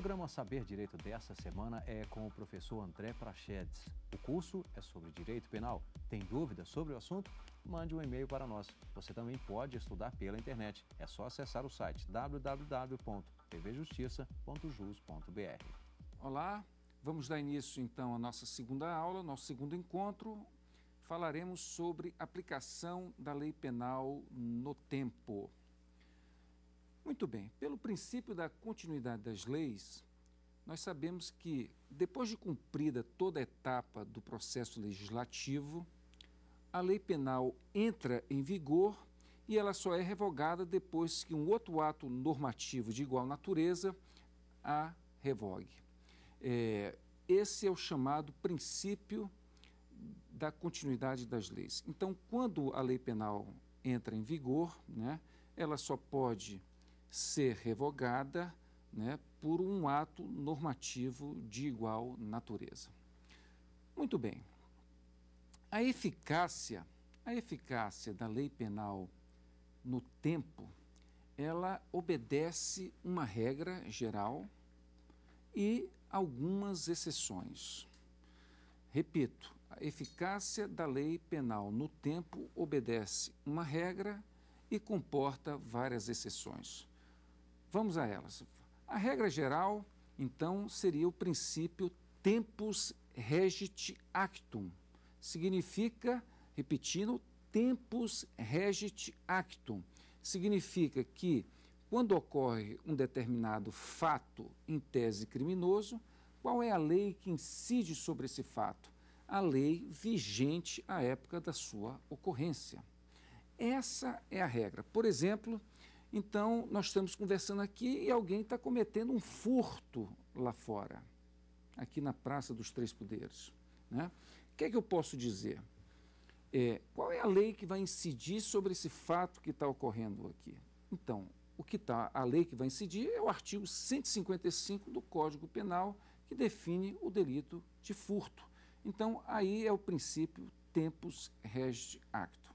programa Saber Direito dessa semana é com o professor André Prachedes. O curso é sobre direito penal. Tem dúvidas sobre o assunto? Mande um e-mail para nós. Você também pode estudar pela internet. É só acessar o site www.tvjustiça.jus.br. Olá, vamos dar início então à nossa segunda aula, nosso segundo encontro. Falaremos sobre aplicação da lei penal no tempo. Muito bem, pelo princípio da continuidade das leis, nós sabemos que, depois de cumprida toda a etapa do processo legislativo, a lei penal entra em vigor e ela só é revogada depois que um outro ato normativo de igual natureza a revogue. É, esse é o chamado princípio da continuidade das leis. Então, quando a lei penal entra em vigor, né, ela só pode ser revogada né, por um ato normativo de igual natureza. Muito bem. A eficácia, a eficácia da lei penal no tempo, ela obedece uma regra geral e algumas exceções. Repito, a eficácia da lei penal no tempo obedece uma regra e comporta várias exceções. Vamos a elas. A regra geral, então, seria o princípio tempus regit actum. Significa, repetindo, tempus regit actum. Significa que, quando ocorre um determinado fato em tese criminoso, qual é a lei que incide sobre esse fato? A lei vigente à época da sua ocorrência. Essa é a regra. Por exemplo, então, nós estamos conversando aqui e alguém está cometendo um furto lá fora, aqui na Praça dos Três Poderes. Né? O que é que eu posso dizer? É, qual é a lei que vai incidir sobre esse fato que está ocorrendo aqui? Então, o que tá, a lei que vai incidir é o artigo 155 do Código Penal, que define o delito de furto. Então, aí é o princípio tempus regit acto.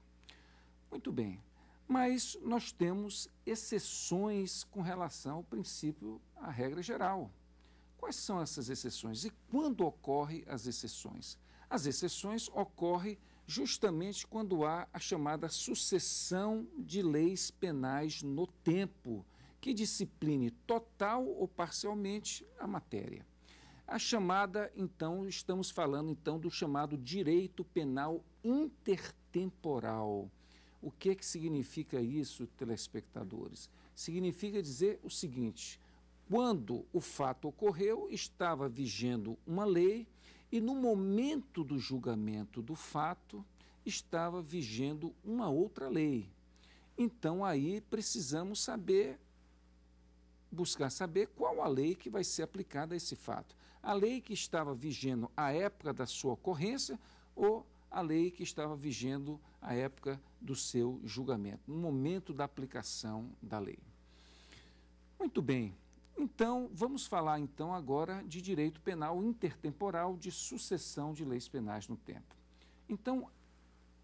Muito bem. Mas nós temos exceções com relação ao princípio, à regra geral. Quais são essas exceções e quando ocorrem as exceções? As exceções ocorrem justamente quando há a chamada sucessão de leis penais no tempo, que discipline total ou parcialmente a matéria. A chamada, então, estamos falando então do chamado direito penal intertemporal o que, é que significa isso, telespectadores? Significa dizer o seguinte: quando o fato ocorreu, estava vigendo uma lei e no momento do julgamento do fato, estava vigendo uma outra lei. Então aí precisamos saber, buscar saber qual a lei que vai ser aplicada a esse fato. A lei que estava vigendo à época da sua ocorrência ou a lei que estava vigendo à época do seu julgamento, no momento da aplicação da lei. Muito bem. Então, vamos falar então agora de direito penal intertemporal de sucessão de leis penais no tempo. Então,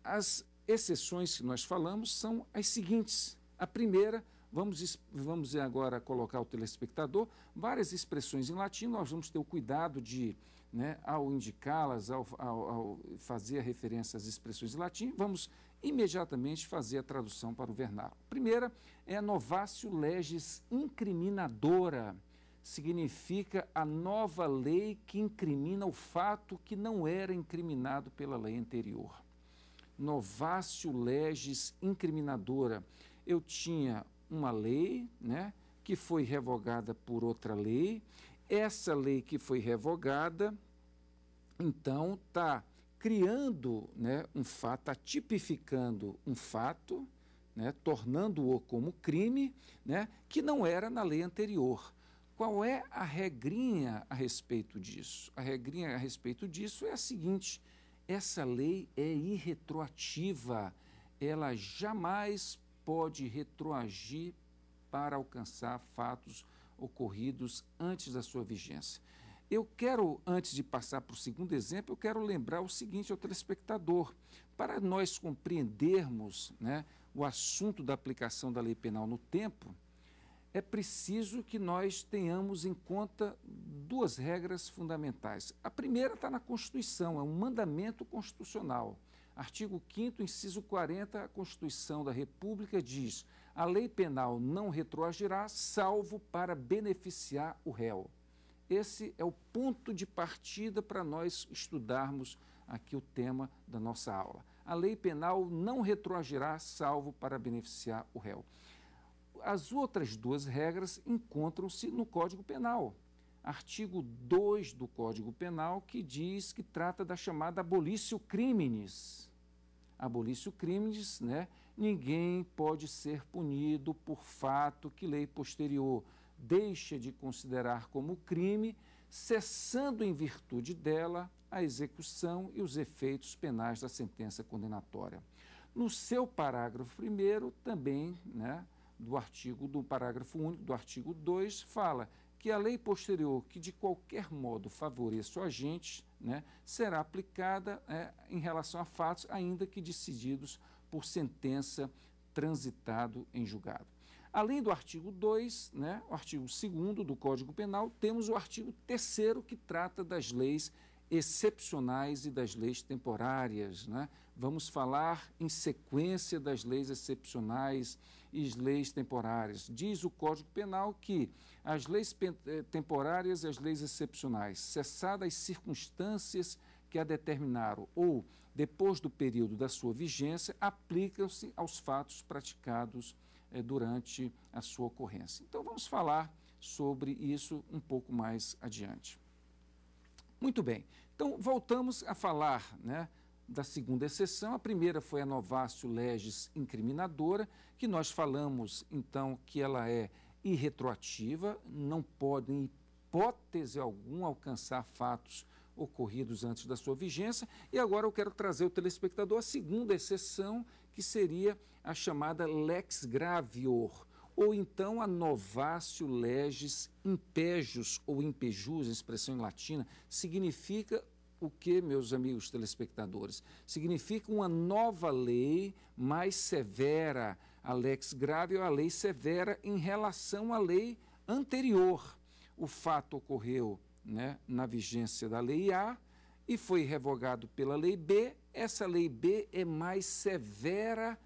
as exceções que nós falamos são as seguintes. A primeira, vamos, vamos agora colocar o telespectador, várias expressões em latim, nós vamos ter o cuidado de né, ao indicá-las, ao, ao, ao, fazer referência às expressões em latim, vamos imediatamente fazer a tradução para o vernáculo. Primeira é a novatio legis incriminadora, significa a nova lei que incrimina o fato que não era incriminado pela lei anterior. Novatio legis incriminadora. Eu tinha uma lei, né, que foi revogada por outra lei, essa lei que foi revogada, então, está criando né, um fato, está tipificando um fato, né, tornando-o como crime, né, que não era na lei anterior. Qual é a regrinha a respeito disso? A regrinha a respeito disso é a seguinte: essa lei é irretroativa, ela jamais pode retroagir para alcançar fatos ocorridos antes da sua vigência. Eu quero, antes de passar para o segundo exemplo, eu quero lembrar o seguinte ao telespectador. Para nós compreendermos né, o assunto da aplicação da lei penal no tempo, é preciso que nós tenhamos em conta duas regras fundamentais. A primeira está na Constituição, é um mandamento constitucional. Artigo 5, inciso 40, a Constituição da República diz: a lei penal não retroagirá, salvo para beneficiar o réu. Esse é o ponto de partida para nós estudarmos aqui o tema da nossa aula. A lei penal não retroagirá, salvo para beneficiar o réu. As outras duas regras encontram-se no Código Penal. Artigo 2 do Código Penal, que diz que trata da chamada abolício criminis. Abolício criminis, né? ninguém pode ser punido por fato que lei posterior deixa de considerar como crime, cessando em virtude dela a execução e os efeitos penais da sentença condenatória. No seu parágrafo 1 também, né, do artigo do parágrafo único do artigo 2 fala que a lei posterior que de qualquer modo favoreça o agente né, será aplicada é, em relação a fatos ainda que decididos por sentença transitado em julgado. Além do artigo 2, né, o artigo 2 do Código Penal, temos o artigo 3 que trata das leis excepcionais e das leis temporárias. Né? Vamos falar em sequência das leis excepcionais e leis temporárias. Diz o Código Penal que as leis eh, temporárias e as leis excepcionais, cessadas as circunstâncias que a determinaram ou depois do período da sua vigência, aplicam-se aos fatos praticados eh, durante a sua ocorrência. Então, vamos falar sobre isso um pouco mais adiante. Muito bem, então voltamos a falar né, da segunda exceção. A primeira foi a novácio legis incriminadora, que nós falamos então que ela é irretroativa, não pode, em hipótese alguma, alcançar fatos ocorridos antes da sua vigência. E agora eu quero trazer o telespectador a segunda exceção, que seria a chamada lex gravior, ou então a novatio legis impejus ou impejus, expressão em latina, significa o que, meus amigos telespectadores? Significa uma nova lei mais severa, a lex gravior é a lei severa em relação à lei anterior. O fato ocorreu né, na vigência da Lei A e foi revogado pela Lei B. Essa Lei B é mais severa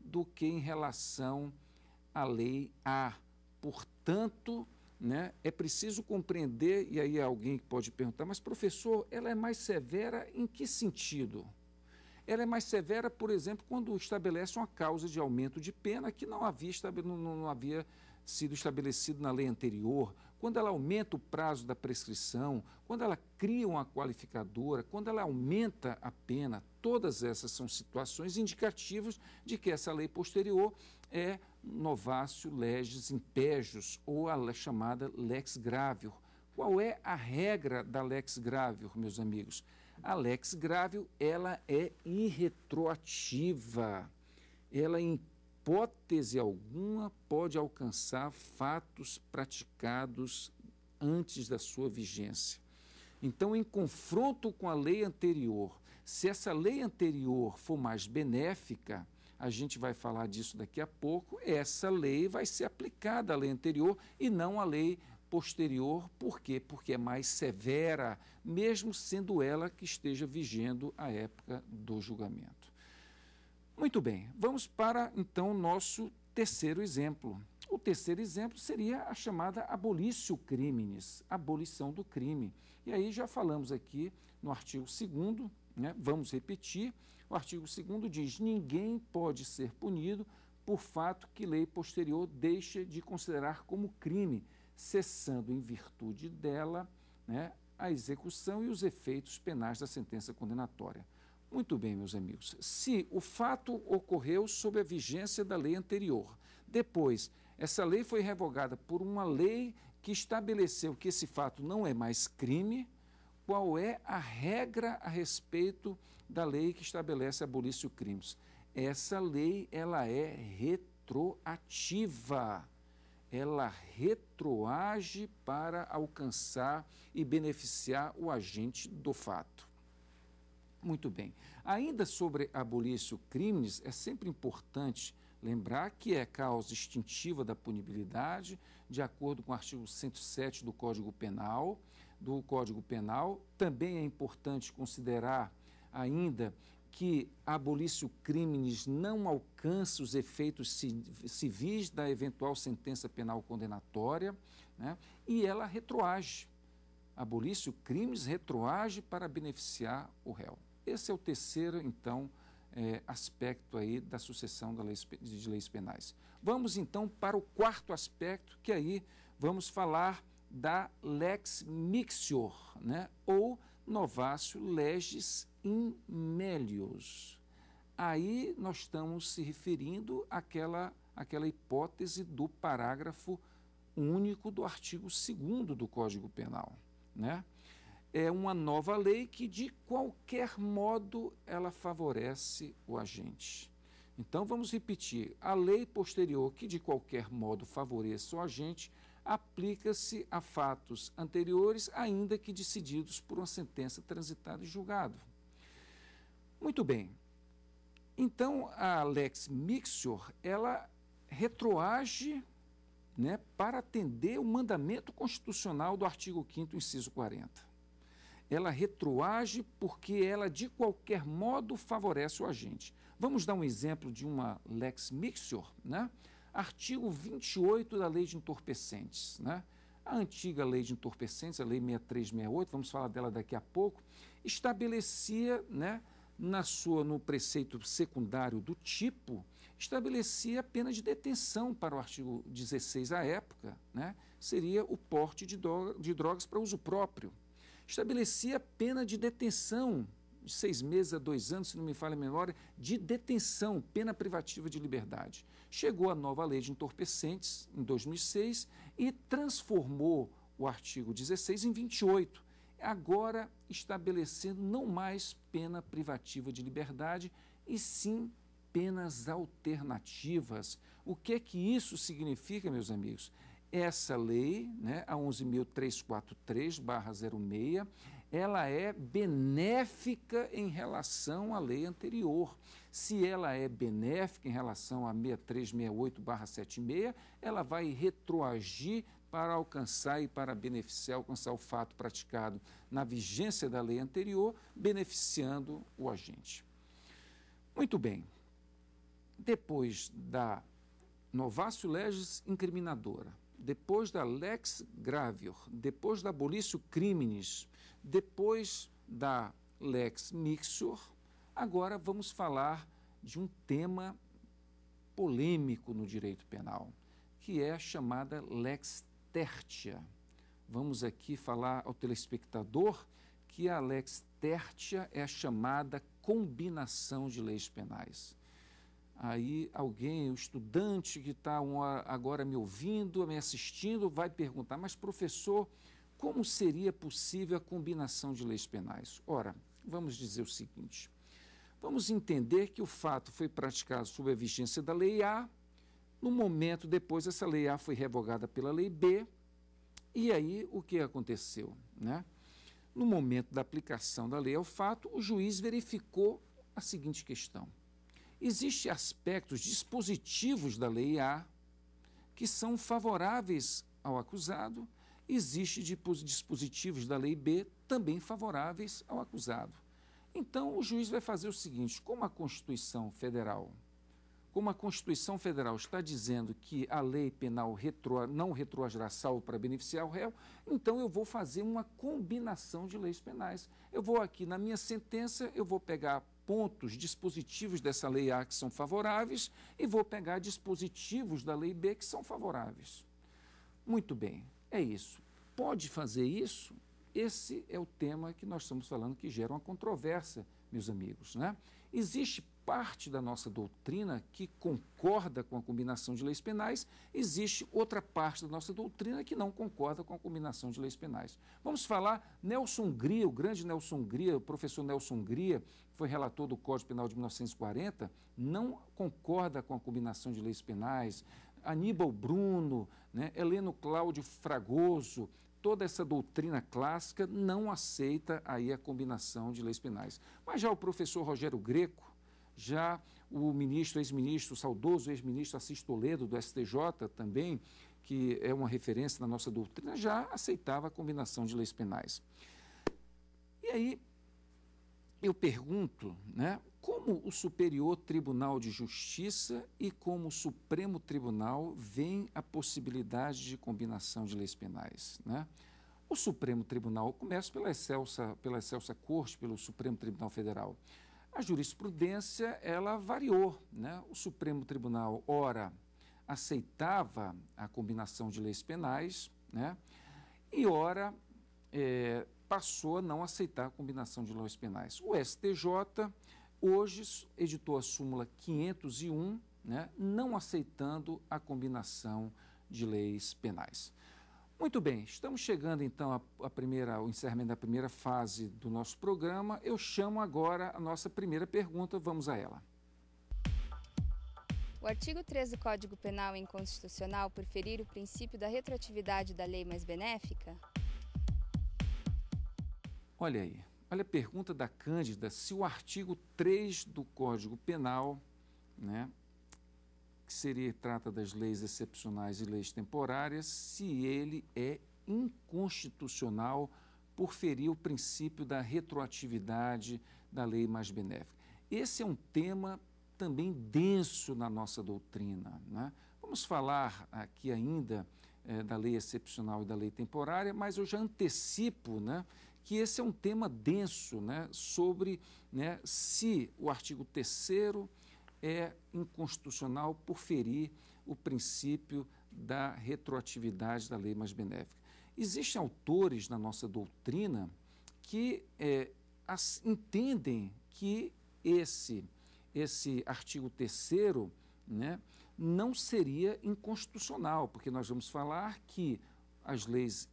do que em relação à Lei A. Portanto, né, é preciso compreender, e aí alguém pode perguntar, mas professor, ela é mais severa em que sentido? Ela é mais severa, por exemplo, quando estabelece uma causa de aumento de pena que não havia, não, não havia sido estabelecido na lei anterior, quando ela aumenta o prazo da prescrição, quando ela cria uma qualificadora, quando ela aumenta a pena, todas essas são situações indicativas de que essa lei posterior é novácio legis imperios ou a chamada lex gravior. Qual é a regra da lex gravior, meus amigos? A lex gravior ela é irretroativa. Ela hipótese alguma, pode alcançar fatos praticados antes da sua vigência. Então, em confronto com a lei anterior, se essa lei anterior for mais benéfica, a gente vai falar disso daqui a pouco, essa lei vai ser aplicada à lei anterior e não à lei posterior. Por quê? Porque é mais severa, mesmo sendo ela que esteja vigendo a época do julgamento. Muito bem, vamos para então nosso terceiro exemplo. O terceiro exemplo seria a chamada abolício criminis, abolição do crime. E aí já falamos aqui no artigo 2 né? vamos repetir, o artigo 2 diz: ninguém pode ser punido por fato que lei posterior deixa de considerar como crime, cessando em virtude dela né, a execução e os efeitos penais da sentença condenatória. Muito bem, meus amigos. Se o fato ocorreu sob a vigência da lei anterior, depois essa lei foi revogada por uma lei que estabeleceu que esse fato não é mais crime, qual é a regra a respeito da lei que estabelece a abolício crimes? Essa lei ela é retroativa. Ela retroage para alcançar e beneficiar o agente do fato. Muito bem. Ainda sobre abolício crimes, é sempre importante lembrar que é causa extintiva da punibilidade, de acordo com o artigo 107 do Código Penal. Do Código Penal também é importante considerar ainda que abolício crimes não alcança os efeitos civis da eventual sentença penal condenatória, né? E ela retroage. Abolício crimes retroage para beneficiar o réu. Esse é o terceiro, então, é, aspecto aí da sucessão da de leis penais. Vamos, então, para o quarto aspecto, que aí vamos falar da lex mixior, né? ou novácio legis in melius. Aí nós estamos se referindo àquela, àquela hipótese do parágrafo único do artigo 2 do Código Penal. Né? é uma nova lei que, de qualquer modo, ela favorece o agente. Então, vamos repetir: a lei posterior que, de qualquer modo, favoreça o agente aplica-se a fatos anteriores, ainda que decididos por uma sentença transitada e julgado. Muito bem. Então, a Lex Mixior, ela retroage né, para atender o mandamento constitucional do artigo 5 inciso 40 ela retroage porque ela, de qualquer modo, favorece o agente. Vamos dar um exemplo de uma lex mixtur, né? Artigo 28 da Lei de Entorpecentes, né? A antiga Lei de Entorpecentes, a Lei 6368, vamos falar dela daqui a pouco, estabelecia, né, na sua no preceito secundário do tipo, estabelecia a pena de detenção para o artigo 16 à época, né? Seria o porte de, drogas para uso próprio estabelecia pena de detenção, de seis meses a dois anos, se não me falha a memória, de detenção, pena privativa de liberdade. Chegou a nova lei de entorpecentes, em 2006, e transformou o artigo 16 em 28, agora estabelecendo não mais pena privativa de liberdade, e sim penas alternativas. O que é que isso significa, meus amigos? essa lei, né, a 11.343-06, ela é benéfica em relação à lei anterior. Se ela é benéfica em relação à 6368-76, ela vai retroagir para alcançar e para beneficiar, alcançar o fato praticado na vigência da lei anterior, beneficiando o agente. Muito bem. Depois da Novácio Legis incriminadora, depois da lex gravior, depois da abolição crimes, depois da lex mixur, agora vamos falar de um tema polêmico no direito penal, que é a chamada lex tertia. Vamos aqui falar ao telespectador que a lex tertia é a chamada combinação de leis penais. Aí alguém, o estudante que está agora me ouvindo, me assistindo, vai perguntar, mas professor, como seria possível a combinação de leis penais? Ora, vamos dizer o seguinte: vamos entender que o fato foi praticado sob a vigência da lei A, no momento depois essa lei A foi revogada pela lei B, e aí o que aconteceu? Né? No momento da aplicação da lei ao fato, o juiz verificou a seguinte questão Existem aspectos dispositivos da lei A que são favoráveis ao acusado, existem dispositivos da lei B também favoráveis ao acusado. Então, o juiz vai fazer o seguinte: como a Constituição Federal, como a Constituição Federal está dizendo que a lei penal retro, não retroagirá salvo para beneficiar o réu, então eu vou fazer uma combinação de leis penais. Eu vou aqui na minha sentença, eu vou pegar pontos, dispositivos dessa lei A que são favoráveis e vou pegar dispositivos da lei B que são favoráveis. Muito bem, é isso. Pode fazer isso? Esse é o tema que nós estamos falando que gera uma controvérsia, meus amigos. Né? Existe parte da nossa doutrina que concorda com a combinação de leis penais, existe outra parte da nossa doutrina que não concorda com a combinação de leis penais. Vamos falar Nelson Gria, o grande Nelson Gria, o professor Nelson Gria, foi relator do Código Penal de 1940, não concorda com a combinação de leis penais. Aníbal Bruno, né, Heleno Cláudio Fragoso, toda essa doutrina clássica não aceita aí a combinação de leis penais. Mas já o professor Rogério Greco, já o ministro, ex-ministro, saudoso ex-ministro Assis Toledo, do STJ também, que é uma referência na nossa doutrina, já aceitava a combinação de leis penais. E aí eu pergunto, né, como o Superior Tribunal de Justiça e como o Supremo Tribunal veem a possibilidade de combinação de leis penais, né? O Supremo Tribunal, começa pela excelsa, pela excelsa corte, pelo Supremo Tribunal Federal. A jurisprudência ela variou, né? O Supremo Tribunal ora aceitava a combinação de leis penais, né? E ora é, passou a não aceitar a combinação de leis penais. O STJ hoje editou a súmula 501, né? Não aceitando a combinação de leis penais. Muito bem, estamos chegando então à primeira, ao encerramento da primeira fase do nosso programa. Eu chamo agora a nossa primeira pergunta, vamos a ela. O artigo 3 do Código Penal é inconstitucional por ferir o princípio da retroatividade da lei mais benéfica? Olha aí, olha a pergunta da Cândida se o artigo 3 do Código Penal, né, que seria trata das leis excepcionais e leis temporárias, se ele é inconstitucional por ferir o princípio da retroatividade da lei mais benéfica. Esse é um tema também denso na nossa doutrina. Né? Vamos falar aqui ainda eh, da lei excepcional e da lei temporária, mas eu já antecipo né, que esse é um tema denso né, sobre né, se o artigo 3 é inconstitucional por ferir o princípio da retroatividade da lei mais benéfica. Existem autores na nossa doutrina que é, as, entendem que esse, esse artigo 3 né, não seria inconstitucional, porque nós vamos falar que as leis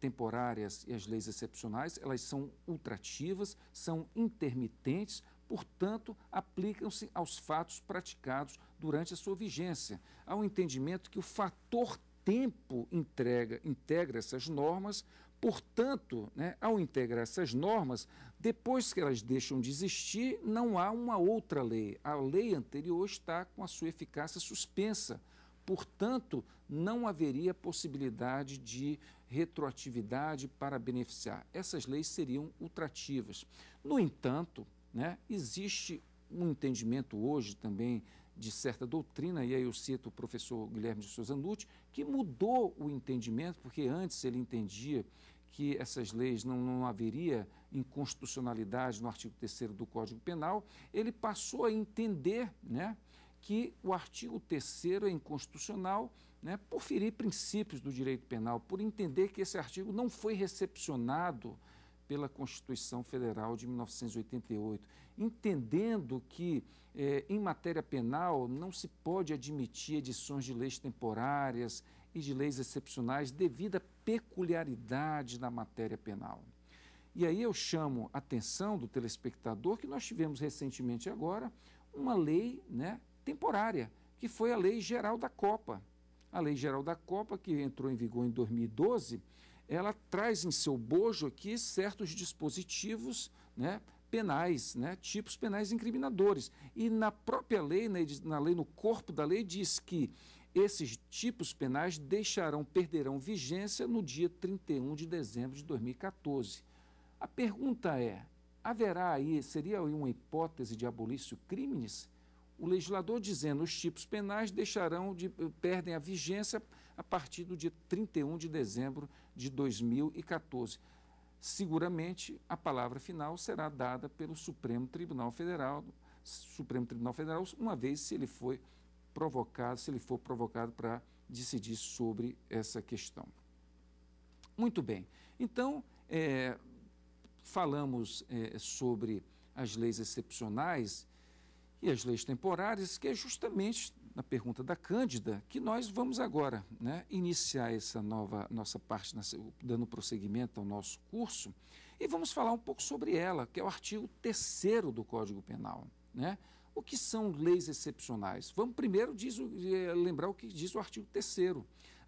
temporárias e as leis excepcionais, elas são ultrativas, são intermitentes, portanto, aplicam-se aos fatos praticados durante a sua vigência, ao entendimento que o fator tempo entrega, integra essas normas, portanto, né, ao integrar essas normas, depois que elas deixam de existir, não há uma outra lei. A lei anterior está com a sua eficácia suspensa. Portanto, não haveria possibilidade de retroatividade para beneficiar. Essas leis seriam ultrativas. No entanto, né? Existe um entendimento hoje também de certa doutrina, e aí eu cito o professor Guilherme de Souza Nutti, que mudou o entendimento, porque antes ele entendia que essas leis não, não haveria inconstitucionalidade no artigo 3 do Código Penal, ele passou a entender né, que o artigo 3 é inconstitucional né, por ferir princípios do direito penal, por entender que esse artigo não foi recepcionado pela Constituição Federal de 1988, entendendo que, é, em matéria penal, não se pode admitir edições de leis temporárias e de leis excepcionais devido à peculiaridade da matéria penal. E aí eu chamo a atenção do telespectador que nós tivemos recentemente agora uma lei né, temporária, que foi a Lei Geral da Copa. A Lei Geral da Copa, que entrou em vigor em 2012, ela traz em seu bojo aqui certos dispositivos né, penais, né, tipos penais incriminadores. E na própria lei, na lei, no corpo da lei, diz que esses tipos penais deixarão, perderão vigência no dia 31 de dezembro de 2014. A pergunta é: haverá aí, seria aí uma hipótese de abolício crimes? O legislador dizendo os tipos penais deixarão de perdem a vigência a partir do dia 31 de dezembro de 2014. Seguramente, a palavra final será dada pelo Supremo Tribunal Federal, Supremo Tribunal Federal, uma vez se ele foi provocado, se ele for provocado para decidir sobre essa questão. Muito bem. Então, é, falamos é, sobre as leis excepcionais e as leis temporárias, que é justamente na pergunta da Cândida, que nós vamos agora né, iniciar essa nova nossa parte, dando prosseguimento ao nosso curso, e vamos falar um pouco sobre ela, que é o artigo 3 do Código Penal. Né? O que são leis excepcionais? Vamos primeiro diz, eh, lembrar o que diz o artigo 3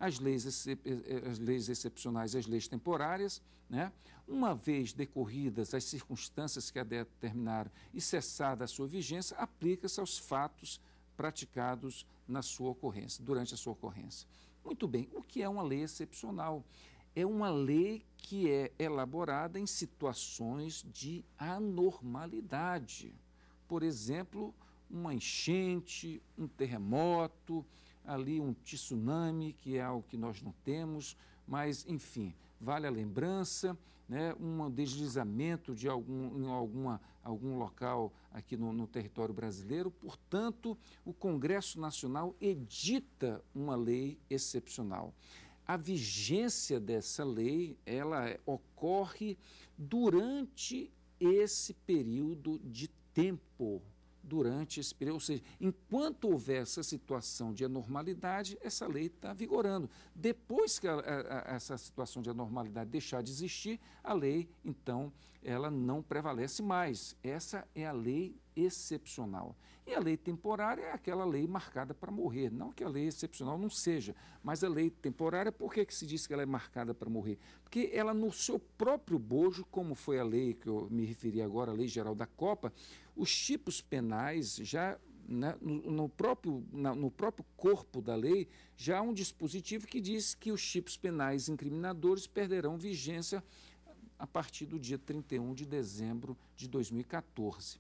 as leis, eh, eh, as leis excepcionais e as leis temporárias, né? uma vez decorridas as circunstâncias que a determinaram e cessada a sua vigência, aplica-se aos fatos praticados na sua ocorrência, durante a sua ocorrência. Muito bem, o que é uma lei excepcional? É uma lei que é elaborada em situações de anormalidade. Por exemplo, uma enchente, um terremoto, ali um tsunami, que é algo que nós não temos, mas enfim, vale a lembrança, né, um deslizamento de algum, em alguma, algum local aqui no, no território brasileiro. Portanto, o Congresso Nacional edita uma lei excepcional. A vigência dessa lei, ela ocorre durante esse período de tempo durante esse período. Ou seja, enquanto houver essa situação de anormalidade, essa lei está vigorando. Depois que a, a, essa situação de anormalidade deixar de existir, a lei, então, ela não prevalece mais. Essa é a lei excepcional. E a lei temporária é aquela lei marcada para morrer. Não que a lei excepcional não seja, mas a lei temporária, por que, que se diz que ela é marcada para morrer? Porque ela, no seu próprio bojo, como foi a lei que eu me referi agora, a Lei Geral da Copa, os tipos penais já né, no, próprio, no próprio corpo da lei, já há um dispositivo que diz que os tipos penais incriminadores perderão vigência a partir do dia 31 de dezembro de 2014.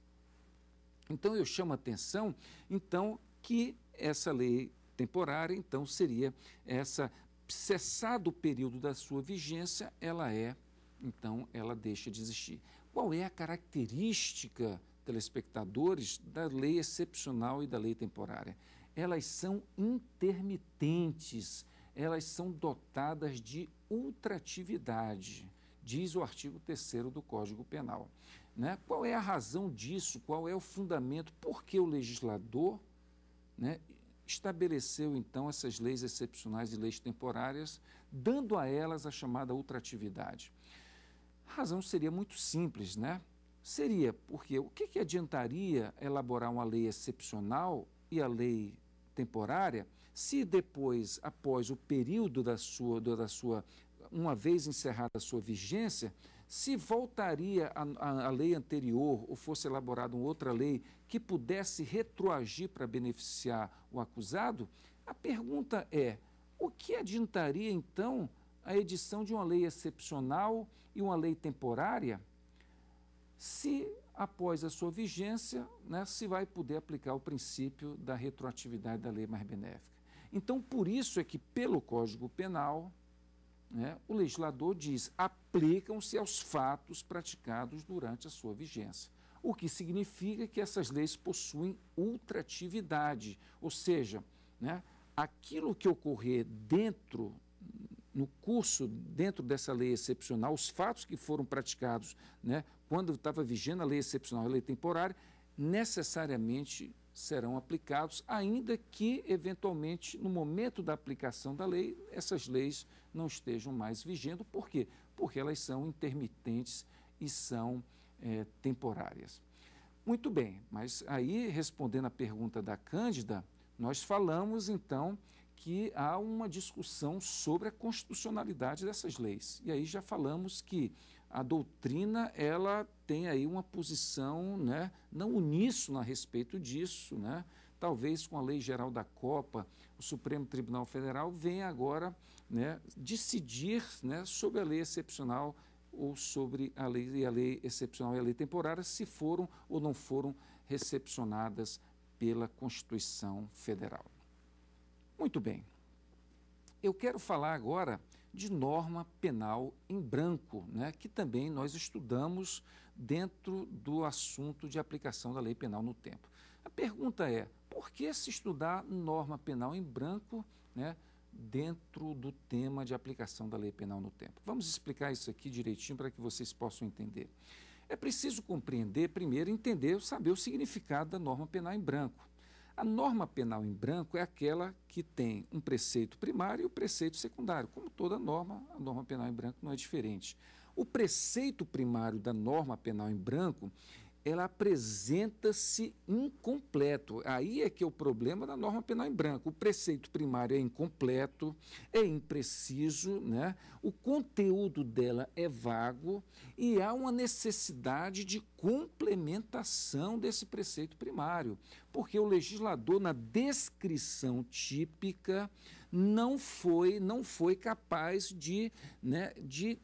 Então eu chamo a atenção, então, que essa lei temporária, então, seria essa cessado o período da sua vigência, ela é, então, ela deixa de existir. Qual é a característica, telespectadores, da lei excepcional e da lei temporária? Elas são intermitentes, elas são dotadas de ultratividade, diz o artigo 3 do Código Penal. Né? Qual é a razão disso? Qual é o fundamento? Por que o legislador né, estabeleceu então essas leis excepcionais e leis temporárias, dando a elas a chamada ultratividade? A razão seria muito simples, né? Seria porque o que, que adiantaria elaborar uma lei excepcional e a lei temporária se depois, após o período da sua, da sua uma vez encerrada a sua vigência, se voltaria à lei anterior ou fosse elaborada uma outra lei que pudesse retroagir para beneficiar o acusado, a pergunta é: o que adiantaria então a edição de uma lei excepcional e uma lei temporária, se após a sua vigência né, se vai poder aplicar o princípio da retroatividade da lei mais benéfica? Então, por isso é que, pelo Código Penal, né, o legislador diz aplicam-se aos fatos praticados durante a sua vigência. O que significa que essas leis possuem ultratividade, ou seja, né, aquilo que ocorrer dentro, no curso, dentro dessa lei excepcional, os fatos que foram praticados né, quando estava vigendo a lei excepcional, a lei temporária, necessariamente serão aplicados, ainda que, eventualmente, no momento da aplicação da lei, essas leis não estejam mais vigendo. Por quê? Porque elas são intermitentes e são é, temporárias. Muito bem, mas aí, respondendo à pergunta da Cândida, nós falamos então que há uma discussão sobre a constitucionalidade dessas leis. E aí já falamos que a doutrina ela tem aí uma posição né, não uníssona a respeito disso. Né? Talvez com a Lei Geral da Copa, o Supremo Tribunal Federal venha agora né, decidir né, sobre a lei excepcional ou sobre a lei, a lei excepcional e a lei temporária, se foram ou não foram recepcionadas pela Constituição Federal. Muito bem. Eu quero falar agora de norma penal em branco, né, que também nós estudamos dentro do assunto de aplicação da lei penal no tempo. A pergunta é, por que se estudar norma penal em branco né, dentro do tema de aplicação da lei penal no tempo? Vamos explicar isso aqui direitinho para que vocês possam entender. É preciso compreender, primeiro, entender, saber o significado da norma penal em branco. A norma penal em branco é aquela que tem um preceito primário e um preceito secundário. Como toda norma, a norma penal em branco não é diferente. O preceito primário da norma penal em branco ela apresenta-se incompleto. Aí é que é o problema da norma penal em branco. O preceito primário é incompleto, é impreciso, né? o conteúdo dela é vago e há uma necessidade de complementação desse preceito primário, porque o legislador, na descrição típica, não foi, não foi capaz de, né, de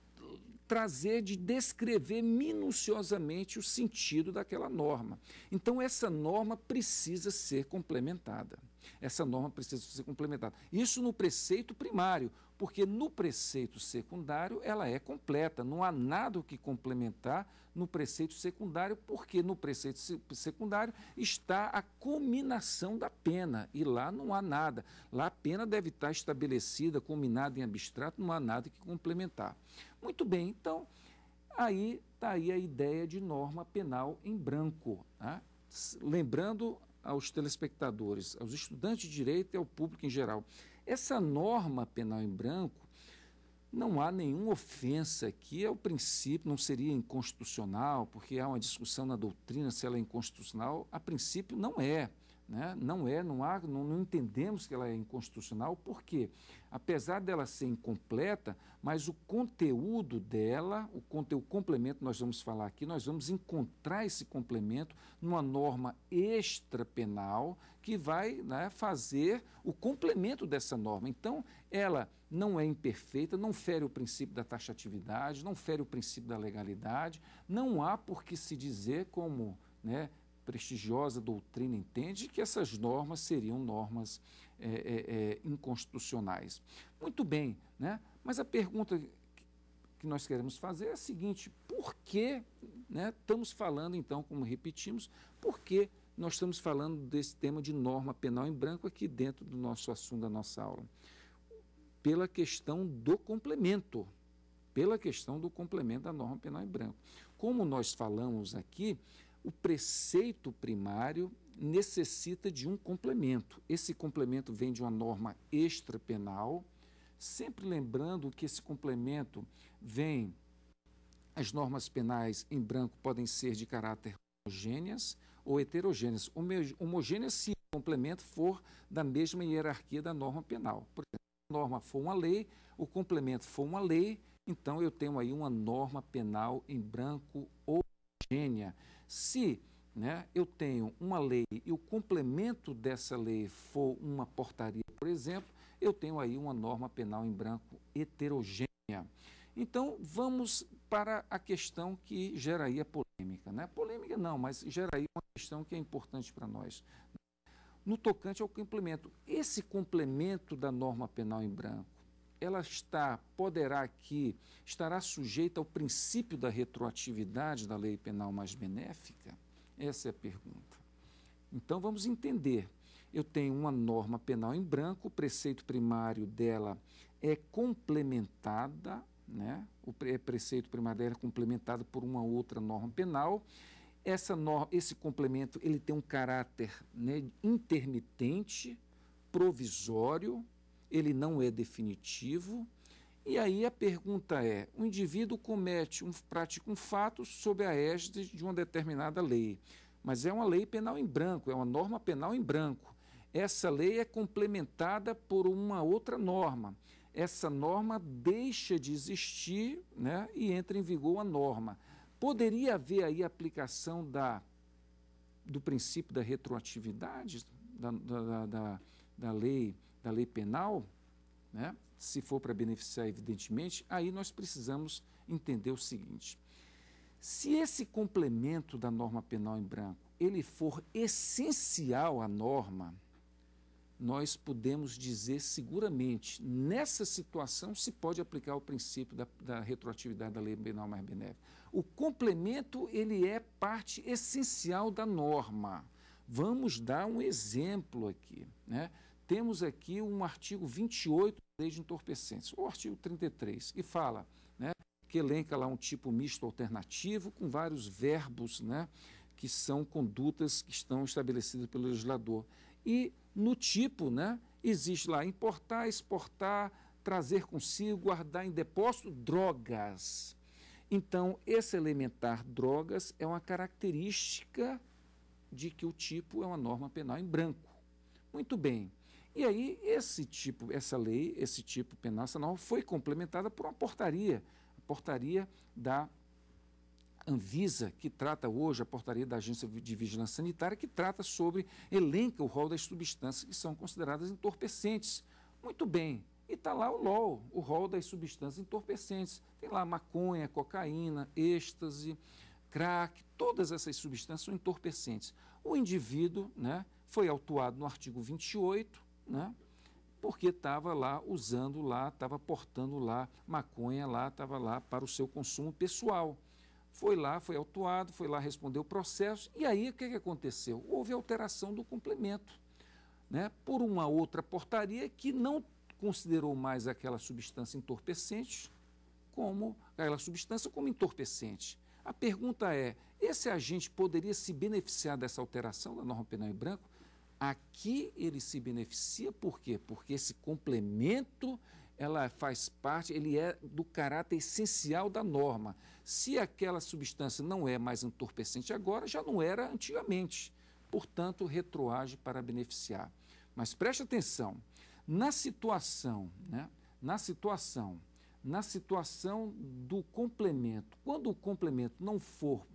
trazer de descrever minuciosamente o sentido daquela norma. Então essa norma precisa ser complementada. Essa norma precisa ser complementada. Isso no preceito primário, porque no preceito secundário ela é completa, não há nada que complementar no preceito secundário, porque no preceito secundário está a cominação da pena e lá não há nada. Lá a pena deve estar estabelecida, combinada em abstrato, não há nada que complementar. Muito bem, então, aí está aí a ideia de norma penal em branco. Tá? Lembrando aos telespectadores, aos estudantes de direito e ao público em geral, essa norma penal em branco não há nenhuma ofensa aqui ao princípio, não seria inconstitucional, porque há uma discussão na doutrina se ela é inconstitucional, a princípio não é. Né? Não é, não há, não, não, entendemos que ela é inconstitucional, porque, apesar dela ser incompleta, mas o conteúdo dela, o, conteúdo complemento nós vamos falar aqui, nós vamos encontrar esse complemento numa norma extrapenal que vai né, fazer o complemento dessa norma. Então, ela não é imperfeita, não fere o princípio da taxatividade, não fere o princípio da legalidade, não há por que se dizer como. Né, prestigiosa doutrina entende que essas normas seriam normas é, é, é, inconstitucionais. Muito bem, né? mas a pergunta que nós queremos fazer é a seguinte: por que né, estamos falando, então, como repetimos, por que nós estamos falando desse tema de norma penal em branco aqui dentro do nosso assunto da nossa aula? Pela questão do complemento. Pela questão do complemento da norma penal em branco. Como nós falamos aqui, o preceito primário necessita de um complemento. Esse complemento vem de uma norma extrapenal, sempre lembrando que esse complemento vem as normas penais em branco podem ser de caráter homogêneas ou heterogêneas. Homogêneas se o complemento for da mesma hierarquia da norma penal. Por exemplo, se a norma for uma lei, o complemento for uma lei, então eu tenho aí uma norma penal em branco homogênea. Se né, eu tenho uma lei e o complemento dessa lei for uma portaria, por exemplo, eu tenho aí uma norma penal em branco heterogênea. Então, vamos para a questão que a polêmica. Né? Polêmica não, mas aí uma questão que é importante para nós. No tocante ao complemento. Esse complemento da norma penal em branco, ela está, poderá aqui, estará sujeita ao princípio da retroatividade da lei penal mais benéfica? Essa é a pergunta. Então vamos entender. Eu tenho uma norma penal em branco, o preceito primário dela é complementada, né? O é, preceito primário dela é complementado por uma outra norma penal. Essa norma, esse complemento ele tem um caráter né, intermitente, provisório, ele não é definitivo. E aí a pergunta é: o indivíduo comete um prático um fato sob a égide de uma determinada lei, mas é uma lei penal em branco, é uma norma penal em branco. Essa lei é complementada por uma outra norma. Essa norma deixa de existir né, e entra em vigor a norma. Poderia haver aí aplicação da, do princípio da retroatividade da, da, da, da lei da lei penal, né, se for para beneficiar, evidentemente, aí nós precisamos entender o seguinte. Se esse complemento da norma penal em branco ele for essencial à norma, nós podemos dizer seguramente, nessa situação se pode aplicar o princípio da, da retroatividade da lei penal mais benéfica. O complemento ele é parte essencial da norma. Vamos dar um exemplo aqui. Né? temos aqui um artigo 28 da Lei de Entorpecentes, ou artigo 33, que fala, né, que elenca lá um tipo misto alternativo com vários verbos, né, que são condutas que estão estabelecidas pelo legislador. E no tipo, né, existe lá importar, exportar, trazer consigo, guardar em depósito drogas. Então, esse elementar drogas é uma característica de que o tipo é uma norma penal em branco. Muito bem. E aí esse tipo, essa lei, esse tipo penal nacional foi complementada por uma portaria, a portaria da Anvisa, que trata hoje a portaria da Agência de Vigilância Sanitária, que trata sobre, elenca o rol das substâncias que são consideradas entorpecentes. Muito bem. E está lá o LOL, o rol das substâncias entorpecentes. Tem lá maconha, cocaína, êxtase, crack, todas essas substâncias são entorpecentes. O indivíduo né, foi autuado no artigo 28 né? porque estava lá usando lá, estava portando lá maconha lá, estava lá para o seu consumo pessoal. Foi lá, foi autuado, foi lá responder o processo, e aí o que, que aconteceu? Houve alteração do complemento, né? por uma outra portaria que não considerou mais aquela substância entorpecente como aquela substância como entorpecente. A pergunta é: esse agente poderia se beneficiar dessa alteração da norma penal em branco? Aqui ele se beneficia por quê? Porque esse complemento ela faz parte, ele é do caráter essencial da norma. Se aquela substância não é mais entorpecente agora, já não era antigamente. Portanto, retroage para beneficiar. Mas preste atenção, na situação, né? Na situação, na situação do complemento, quando o complemento não for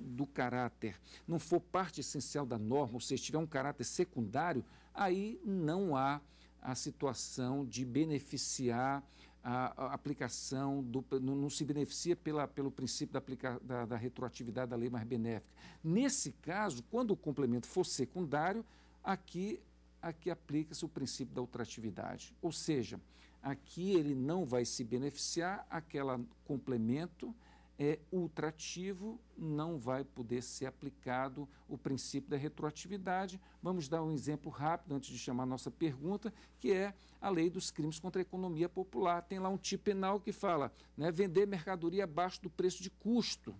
do caráter não for parte essencial da norma, ou seja, tiver um caráter secundário, aí não há a situação de beneficiar a, aplicação do. Não, não, se beneficia pela, pelo princípio da, aplica, da, da, retroatividade da lei mais benéfica. Nesse caso, quando o complemento for secundário, aqui, aqui aplica-se o princípio da ultratividade. Ou seja, aqui ele não vai se beneficiar, aquele complemento é ultrativo, não vai poder ser aplicado o princípio da retroatividade. Vamos dar um exemplo rápido antes de chamar a nossa pergunta, que é a lei dos crimes contra a economia popular. Tem lá um tipo penal que fala né, vender mercadoria abaixo do preço de custo.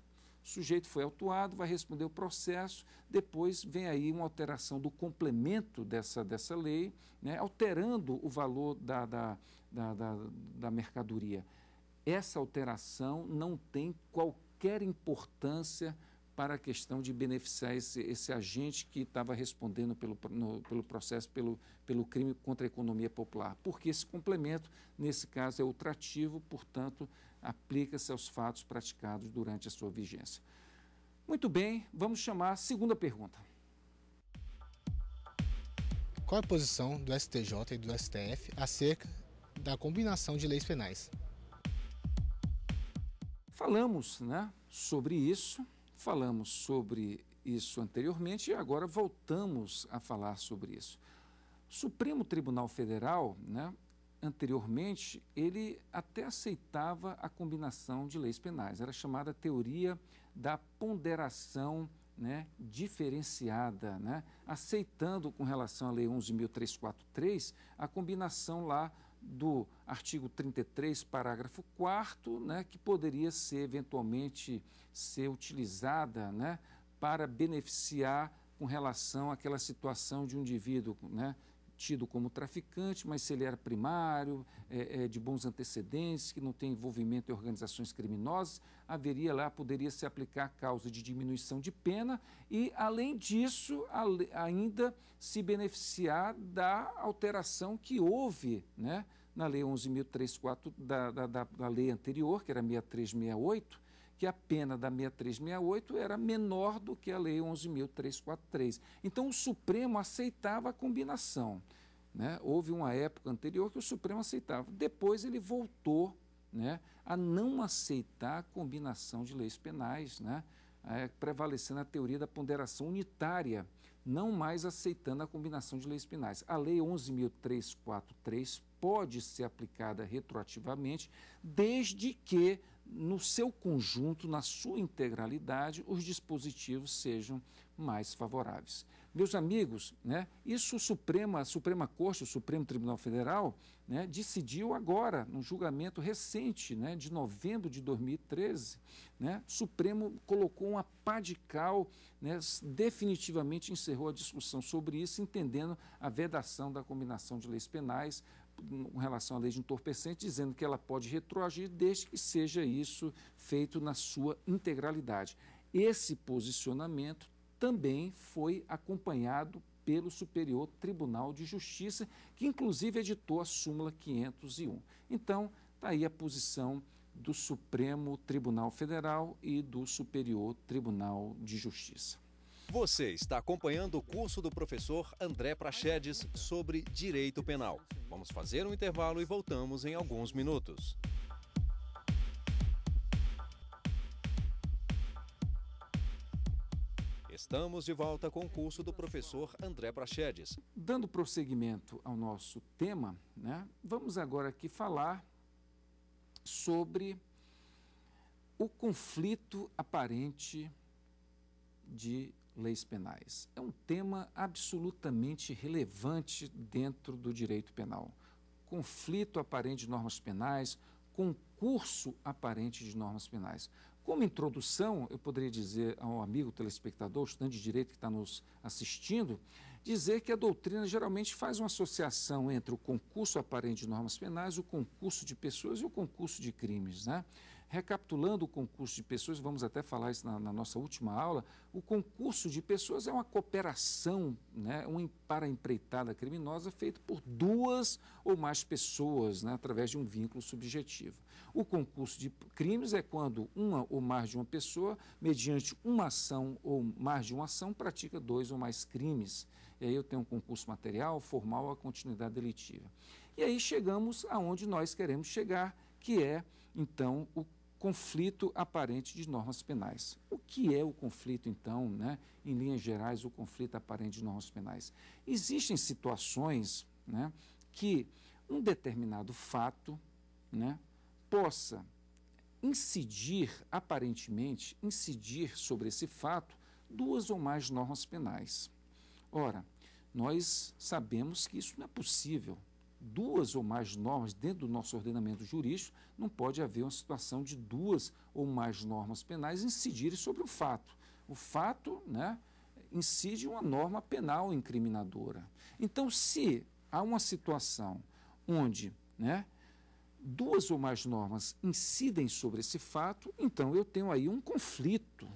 O sujeito foi autuado, vai responder o processo, depois vem aí uma alteração do complemento dessa, dessa lei, né, alterando o valor da, da, da, da, da mercadoria essa alteração não tem qualquer importância para a questão de beneficiar esse, esse agente que estava respondendo pelo, no, pelo processo, pelo, pelo crime contra a economia popular. Porque esse complemento, nesse caso, é ultrativo, portanto, aplica-se aos fatos praticados durante a sua vigência. Muito bem, vamos chamar a segunda pergunta. Qual a posição do STJ e do STF acerca da combinação de leis penais? Falamos né, sobre isso, falamos sobre isso anteriormente e agora voltamos a falar sobre isso. O Supremo Tribunal Federal, né, anteriormente, ele até aceitava a combinação de leis penais, era chamada teoria da ponderação né, diferenciada, né, aceitando com relação à Lei 11.343 a combinação lá do artigo 33, parágrafo 4 né, que poderia ser eventualmente ser utilizada né, para beneficiar com relação àquela situação de um indivíduo né, tido como traficante, mas se ele era primário, é, é, de bons antecedentes, que não tem envolvimento em organizações criminosas, haveria lá, poderia se aplicar a causa de diminuição de pena e, além disso, ainda se beneficiar da alteração que houve, né? na Lei 11.304, da, da, da, lei anterior, que era 6368, que a pena da 6368 era menor do que a Lei 11.343. Então, o Supremo aceitava a combinação. Né? Houve uma época anterior que o Supremo aceitava. Depois, ele voltou né, a não aceitar a combinação de leis penais, né, é, prevalecendo a teoria da ponderação unitária, não mais aceitando a combinação de leis penais. A Lei 11.343 pode ser aplicada retroativamente, desde que no seu conjunto, na sua integralidade, os dispositivos sejam mais favoráveis. Meus amigos, né, isso o Suprema, Suprema Corte, o Supremo Tribunal Federal, né, decidiu agora, num julgamento recente, né, de novembro de 2013, né, Supremo colocou uma pá de cal, né, definitivamente encerrou a discussão sobre isso, entendendo a vedação da combinação de leis penais com relação à lei de entorpecente, dizendo que ela pode retroagir desde que seja isso feito na sua integralidade. Esse posicionamento também foi acompanhado pelo Superior Tribunal de Justiça, que inclusive editou a súmula 501. Então, está aí a posição do Supremo Tribunal Federal e do Superior Tribunal de Justiça. Você está acompanhando o curso do professor André Prachedes sobre direito penal. Vamos fazer um intervalo e voltamos em alguns minutos. Estamos de volta com o curso do professor André Prachedes. Dando prosseguimento ao nosso tema, né, vamos agora aqui falar sobre o conflito aparente de leis penais. É um tema absolutamente relevante dentro do direito penal. Conflito aparente de normas penais, concurso aparente de normas penais. Como introdução, eu poderia dizer ao amigo telespectador, estudante de direito que está nos assistindo, dizer que a doutrina geralmente faz uma associação entre o concurso aparente de normas penais, o concurso de pessoas e o concurso de crimes. Né? Recapitulando o concurso de pessoas, vamos até falar isso na, na nossa última aula, o concurso de pessoas é uma cooperação né, um, para a empreitada criminosa feito por duas ou mais pessoas, né, através de um vínculo subjetivo. O concurso de crimes é quando uma ou mais de uma pessoa, mediante uma ação ou mais de uma ação, pratica dois ou mais crimes. E aí eu tenho um concurso material, formal, a continuidade delitiva. E aí chegamos aonde nós queremos chegar, que é, então, o conflito aparente de normas penais. O que é o conflito, então, né, em linhas gerais, o conflito aparente de normas penais? Existem situações né, que um determinado fato né, possa incidir, aparentemente, incidir sobre esse fato duas ou mais normas penais. Ora, nós sabemos que isso não é possível, duas ou mais normas dentro do nosso ordenamento jurídico, não pode haver uma situação de duas ou mais normas penais incidirem sobre o fato. O fato né, incide uma norma penal incriminadora. Então, se há uma situação onde né, duas ou mais normas incidem sobre esse fato, então eu tenho aí um conflito,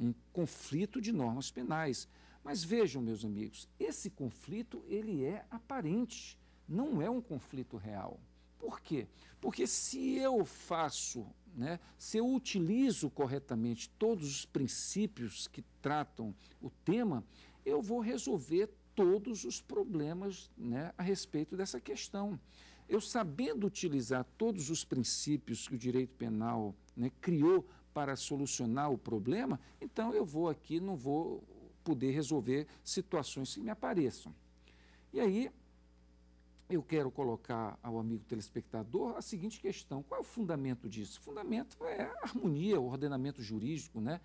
um conflito de normas penais. Mas vejam, meus amigos, esse conflito ele é aparente, não é um conflito real. Por quê? Porque se eu faço, né, se eu utilizo corretamente todos os princípios que tratam o tema, eu vou resolver todos os problemas né, a respeito dessa questão. Eu sabendo utilizar todos os princípios que o direito penal né, criou para solucionar o problema, então eu vou aqui, não vou poder resolver situações que me apareçam. E aí, eu quero colocar ao amigo telespectador a seguinte questão: qual é o fundamento disso? O fundamento é a harmonia, o ordenamento jurídico, né?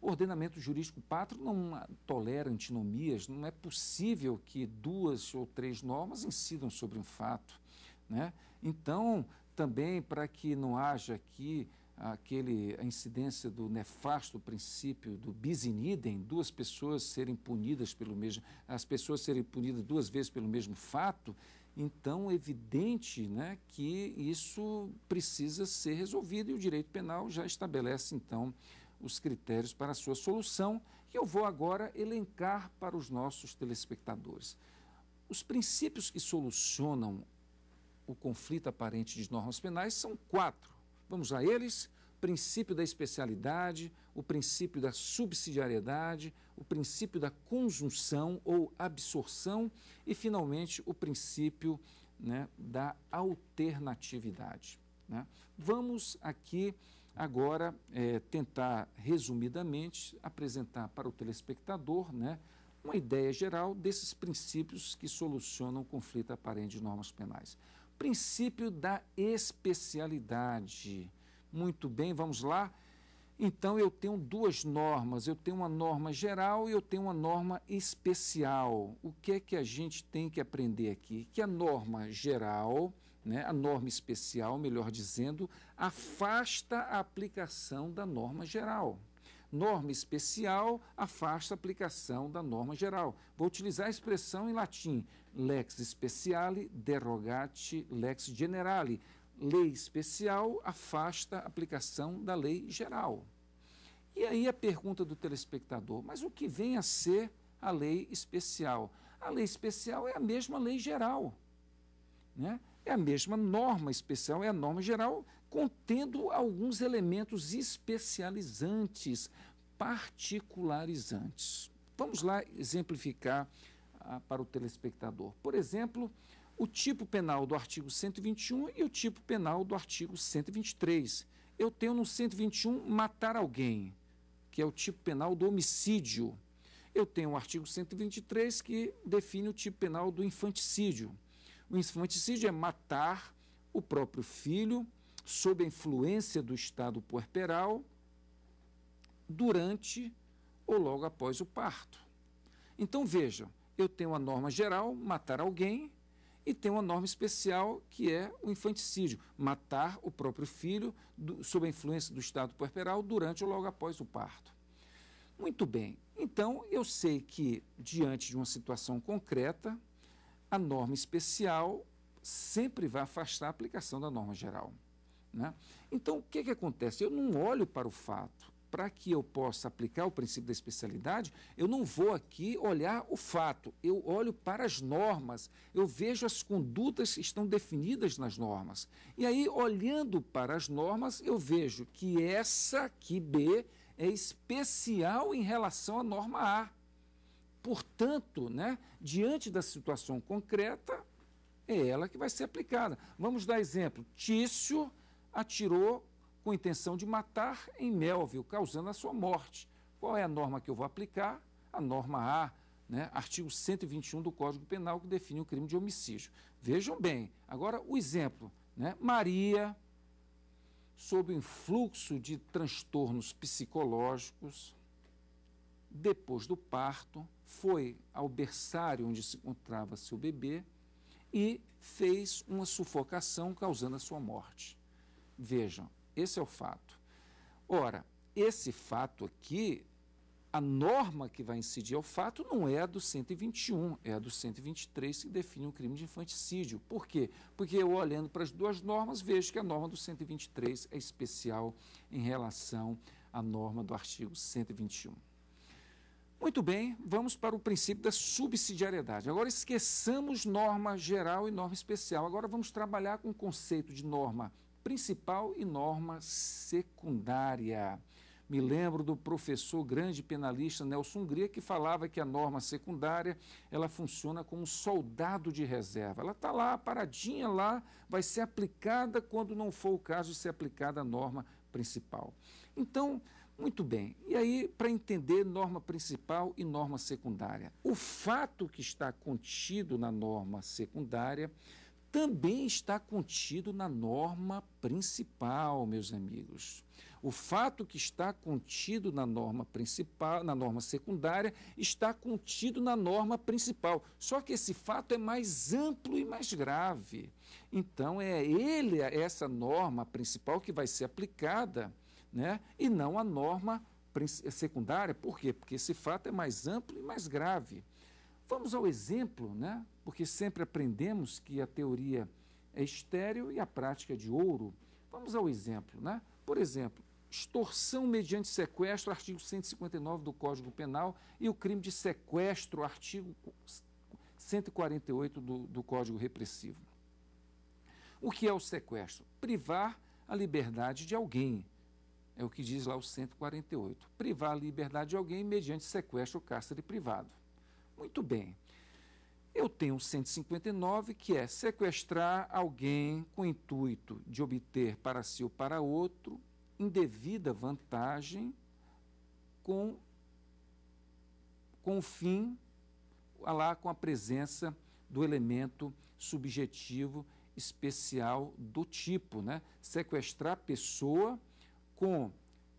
O ordenamento jurídico pátrio não tolera antinomias, não é possível que duas ou três normas incidam sobre um fato. Né? Então, também para que não haja aqui aquele, a incidência do nefasto princípio do bis in idem, duas pessoas serem punidas pelo mesmo, as pessoas serem punidas duas vezes pelo mesmo fato, então é evidente né, que isso precisa ser resolvido e o direito penal já estabelece então os critérios para a sua solução, que eu vou agora elencar para os nossos telespectadores. Os princípios que solucionam o conflito aparente de normas penais são quatro Vamos a eles? princípio da especialidade, o princípio da subsidiariedade, o princípio da conjunção ou absorção e, finalmente, o princípio né, da alternatividade. Né? Vamos aqui agora é, tentar, resumidamente, apresentar para o telespectador né, uma ideia geral desses princípios que solucionam o conflito aparente de normas penais princípio da especialidade. Muito bem, vamos lá? Então eu tenho duas normas, eu tenho uma norma geral e eu tenho uma norma especial. O que é que a gente tem que aprender aqui? Que a norma geral, né, a norma especial, melhor dizendo, afasta a aplicação da norma geral. Norma especial afasta a aplicação da norma geral. Vou utilizar a expressão em latim, lex speciale derogat lex generale. Lei especial afasta a aplicação da lei geral. E aí a pergunta do telespectador, mas o que vem a ser a lei especial? A lei especial é a mesma lei geral, né? é a mesma norma especial, é a norma geral contendo alguns elementos especializantes, particularizantes. Vamos lá exemplificar ah, para o telespectador. Por exemplo, o tipo penal do artigo 121 e o tipo penal do artigo 123. Eu tenho no 121 matar alguém, que é o tipo penal do homicídio. Eu tenho o artigo 123 que define o tipo penal do infanticídio. O infanticídio é matar o próprio filho, sob a influência do estado puerperal durante ou logo após o parto. Então vejam, eu tenho a norma geral, matar alguém, e tem uma norma especial que é o infanticídio, matar o próprio filho do, sob a influência do estado puerperal durante ou logo após o parto. Muito bem, então eu sei que diante de uma situação concreta, a norma especial sempre vai afastar a aplicação da norma geral. Né? Então, o que, que acontece? Eu não olho para o fato. Para que eu possa aplicar o princípio da especialidade, eu não vou aqui olhar o fato, eu olho para as normas, eu vejo as condutas que estão definidas nas normas. E aí, olhando para as normas, eu vejo que essa aqui, B, é especial em relação à norma A. Portanto, né, diante da situação concreta, é ela que vai ser aplicada. Vamos dar exemplo. Tício atirou com intenção de matar em Melville, causando a sua morte. Qual é a norma que eu vou aplicar? A norma A, né? artigo 121 do Código Penal, que define o crime de homicídio. Vejam bem, agora o exemplo. Né? Maria, sob o influxo de transtornos psicológicos, depois do parto, foi ao berçário onde se encontrava seu bebê e fez uma sufocação causando a sua morte. Vejam, esse é o fato. Ora, esse fato aqui, a norma que vai incidir ao fato não é a do 121, é a do 123 que define o crime de infanticídio. Por quê? Porque eu, olhando para as duas normas, vejo que a norma do 123 é especial em relação à norma do artigo 121. Muito bem, vamos para o princípio da subsidiariedade. Agora esqueçamos norma geral e norma especial. Agora vamos trabalhar com o conceito de norma principal e norma secundária. Me lembro do professor grande penalista Nelson Gria que falava que a norma secundária ela funciona como um soldado de reserva. Ela está lá, paradinha lá, vai ser aplicada quando não for o caso de ser aplicada a norma principal. Então, muito bem. E aí, para entender norma principal e norma secundária, o fato que está contido na norma secundária também está contido na norma principal, meus amigos. O fato que está contido na norma principal, na norma secundária, está contido na norma principal. Só que esse fato é mais amplo e mais grave. Então é ele essa norma principal que vai ser aplicada, né? E não a norma secundária. Por quê? Porque esse fato é mais amplo e mais grave. Vamos ao exemplo, né? porque sempre aprendemos que a teoria é estéreo e a prática é de ouro. Vamos ao exemplo. Né? Por exemplo, extorsão mediante sequestro, artigo 159 do Código Penal, e o crime de sequestro, artigo 148 do, do Código Repressivo. O que é o sequestro? Privar a liberdade de alguém. É o que diz lá o 148. Privar a liberdade de alguém mediante sequestro ou cárcere privado. Muito bem. Eu tenho 159 que é sequestrar alguém com o intuito de obter para si ou para outro indevida vantagem com com o fim lá com a presença do elemento subjetivo especial do tipo, né? Sequestrar pessoa com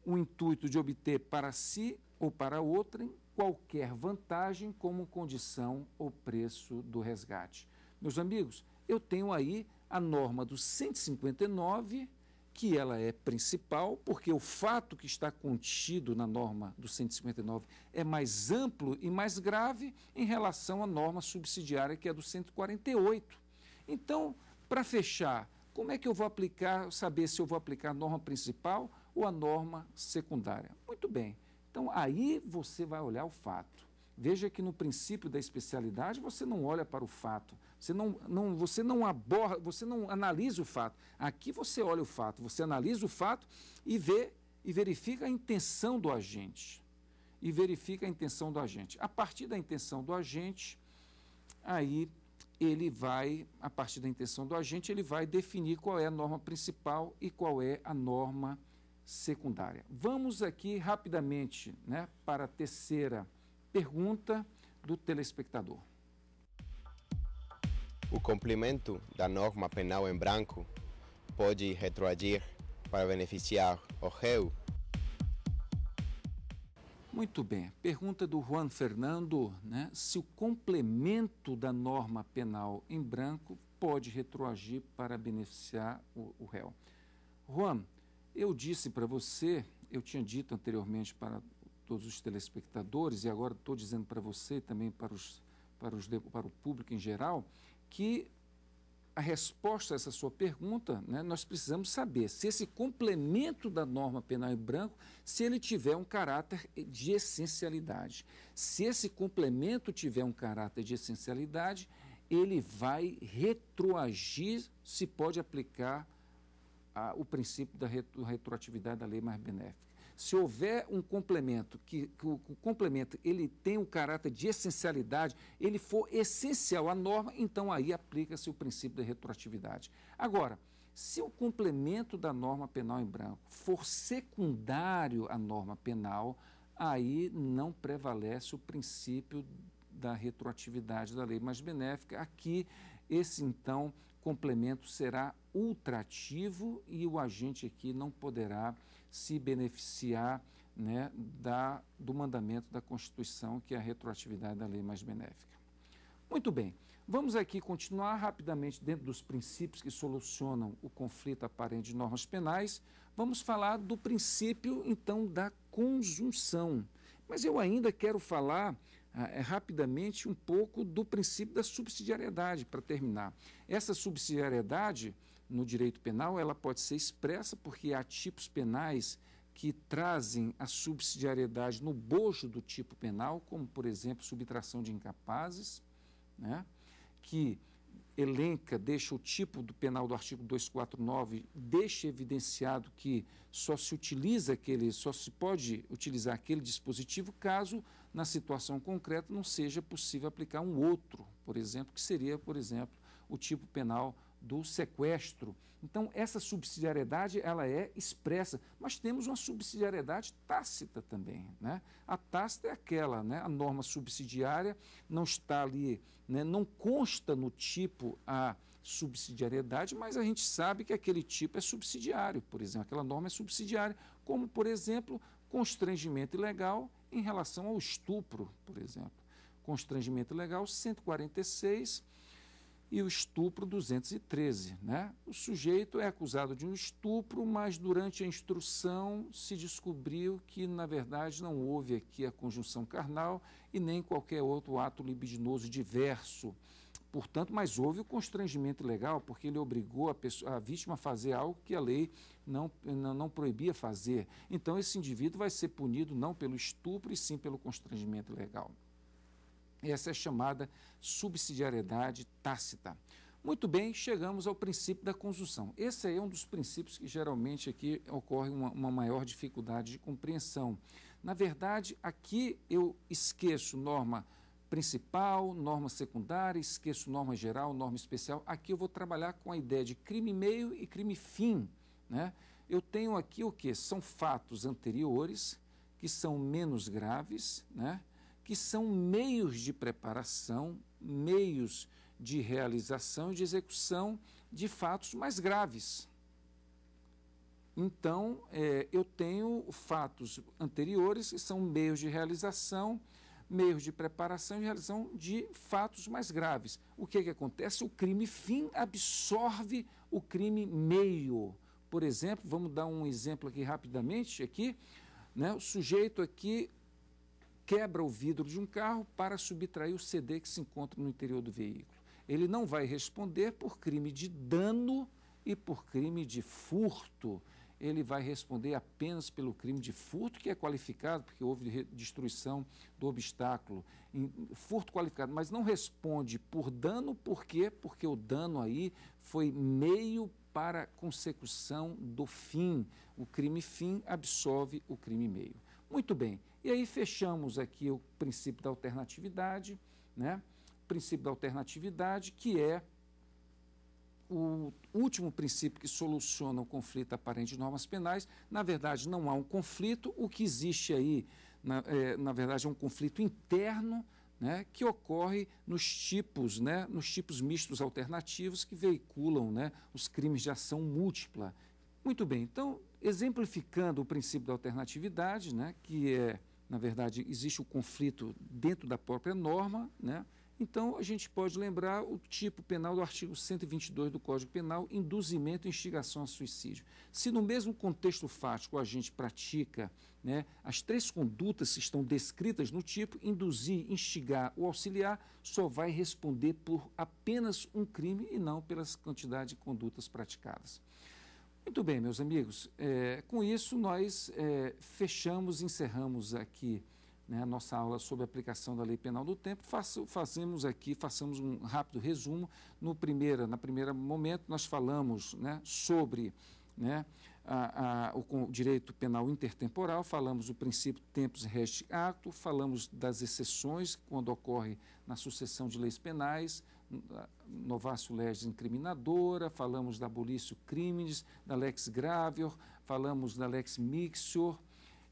o intuito de obter para si ou para outrem qualquer vantagem como condição ou preço do resgate. Meus amigos, eu tenho aí a norma do 159, que ela é principal, porque o fato que está contido na norma do 159 é mais amplo e mais grave em relação à norma subsidiária, que é do 148. Então, para fechar, como é que eu vou aplicar, saber se eu vou aplicar a norma principal ou a norma secundária? Muito bem. Então, aí você vai olhar o fato. Veja que no princípio da especialidade você não olha para o fato, você não, não, você não aborda, você não analisa o fato. Aqui você olha o fato, você analisa o fato e vê e verifica a intenção do agente. E verifica a intenção do agente. A partir da intenção do agente, aí ele vai, a partir da intenção do agente, ele vai definir qual é a norma principal e qual é a norma secundária. Vamos aqui rapidamente né, para a terceira pergunta do telespectador. O cumprimento da norma penal em branco pode retroagir para beneficiar o réu? Muito bem. Pergunta do Juan Fernando, né, se o complemento da norma penal em branco pode retroagir para beneficiar o, o réu. Juan, eu disse para você, eu tinha dito anteriormente para todos os telespectadores, e agora estou dizendo para você e também para, os, para, os, para o público em geral, que a resposta a essa sua pergunta, né, nós precisamos saber se esse complemento da norma penal em branco, se ele tiver um caráter de essencialidade. Se esse complemento tiver um caráter de essencialidade, ele vai retroagir, se pode aplicar a, o princípio da retro, retroatividade da lei mais benéfica. Se houver um complemento, que, que o, o, complemento ele tem o um caráter de essencialidade, ele for essencial à norma, então aí aplica-se o princípio da retroatividade. Agora, se o complemento da norma penal em branco for secundário à norma penal, aí não prevalece o princípio da retroatividade da lei mais benéfica. Aqui esse, então, complemento será ultrativo e o agente aqui não poderá se beneficiar né, da, do mandamento da Constituição, que é a retroatividade da lei mais benéfica. Muito bem, vamos aqui continuar rapidamente dentro dos princípios que solucionam o conflito aparente de normas penais. Vamos falar do princípio, então, da conjunção. Mas eu ainda quero falar ah, é rapidamente um pouco do princípio da subsidiariedade, para terminar. Essa subsidiariedade no direito penal ela pode ser expressa porque há tipos penais que trazem a subsidiariedade no bojo do tipo penal, como, por exemplo, subtração de incapazes, né, que elenca, deixa o tipo do penal do artigo 249, deixa evidenciado que só se utiliza aquele, só se pode utilizar aquele dispositivo caso na situação concreta não seja possível aplicar um outro, por exemplo, que seria, por exemplo, o tipo penal do sequestro. Então, essa subsidiariedade ela é expressa, mas temos uma subsidiariedade tácita também. Né? A tácita é aquela, né? a norma subsidiária não está ali, né? não consta no tipo a subsidiariedade, mas a gente sabe que aquele tipo é subsidiário, por exemplo, aquela norma é subsidiária, como, por exemplo, Constrangimento ilegal em relação ao estupro, por exemplo. Constrangimento ilegal 146 e o estupro 213, né? O sujeito é acusado de um estupro, mas durante a instrução se descobriu que na verdade não houve aqui a conjunção carnal e nem qualquer outro ato libidinoso diverso. Portanto, mas houve o constrangimento legal, porque ele obrigou a, pessoa, a vítima a fazer algo que a lei não, não, não, proibia fazer. Então, esse indivíduo vai ser punido não pelo estupro, e sim pelo constrangimento legal. Essa é chamada subsidiariedade tácita. Muito bem, chegamos ao princípio da conjunção. Esse é um dos princípios que geralmente aqui ocorre uma, uma maior dificuldade de compreensão. Na verdade, aqui eu esqueço norma principal, norma secundária, esqueço norma geral, norma especial. Aqui eu vou trabalhar com a ideia de crime meio e crime fim. Né? Eu tenho aqui o que? São fatos anteriores, que são menos graves, né? que são meios de preparação, meios de realização e de execução de fatos mais graves. Então, é, eu tenho fatos anteriores, que são meios de realização meios de preparação e realização de fatos mais graves. O que, é que acontece? O crime fim absorve o crime meio. Por exemplo, vamos dar um exemplo aqui rapidamente aqui, né? O sujeito aqui quebra o vidro de um carro para subtrair o CD que se encontra no interior do veículo. Ele não vai responder por crime de dano e por crime de furto ele vai responder apenas pelo crime de furto, que é qualificado, porque houve destruição do obstáculo, furto qualificado, mas não responde por dano, por quê? Porque o dano aí foi meio para consecução do fim. O crime fim absolve o crime meio. Muito bem, e aí fechamos aqui o princípio da alternatividade, né? O princípio da alternatividade, que é o último princípio que soluciona o conflito aparente de normas penais, na verdade, não há um conflito. O que existe aí, na, é, na verdade, é um conflito interno né, que ocorre nos tipos, né, nos tipos mistos alternativos que veiculam né, os crimes de ação múltipla. Muito bem, então, exemplificando o princípio da alternatividade, né, que é, na verdade, existe o conflito dentro da própria norma, né, então, a gente pode lembrar o tipo penal do artigo 122 do Código Penal, induzimento e instigação a suicídio. Se no mesmo contexto fático a gente pratica né, as três condutas que estão descritas no tipo, induzir, instigar ou auxiliar, só vai responder por apenas um crime e não pelas quantidade de condutas praticadas. Muito bem, meus amigos, é, com isso nós é, fechamos, encerramos aqui né, a nossa aula sobre aplicação da lei penal do tempo, faço, fazemos aqui, façamos um rápido resumo. No primeiro, na primeira momento, nós falamos né, sobre né, a, a, o, o, direito penal intertemporal, falamos do princípio tempus rest acto, falamos das exceções quando ocorre na sucessão de leis penais, novácio legis incriminadora, falamos da abolício crimes, da lex gravior, falamos da lex mixior,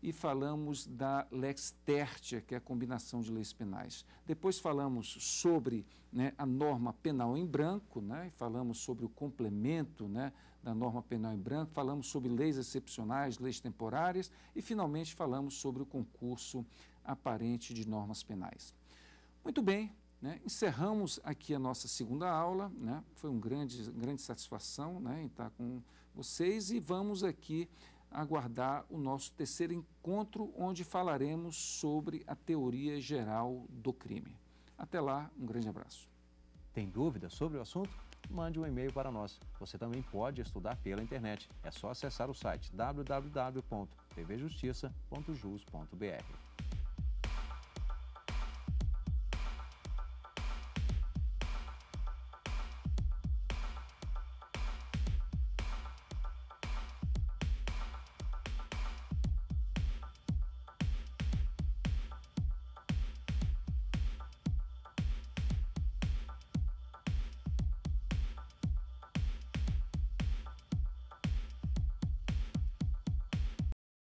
e falamos da lex tertia, que é a combinação de leis penais. Depois falamos sobre né, a norma penal em branco, né, falamos sobre o complemento né, da norma penal em branco, falamos sobre leis excepcionais, leis temporárias e, finalmente, falamos sobre o concurso aparente de normas penais. Muito bem, né, encerramos aqui a nossa segunda aula, né, foi uma grande, grande satisfação né, estar com vocês e vamos aqui aguardar o nosso terceiro encontro, onde falaremos sobre a teoria geral do crime. Até lá, um grande abraço. Tem dúvidas sobre o assunto? Mande um e-mail para nós. Você também pode estudar pela internet. É só acessar o site www.tvjustiça.jus.br.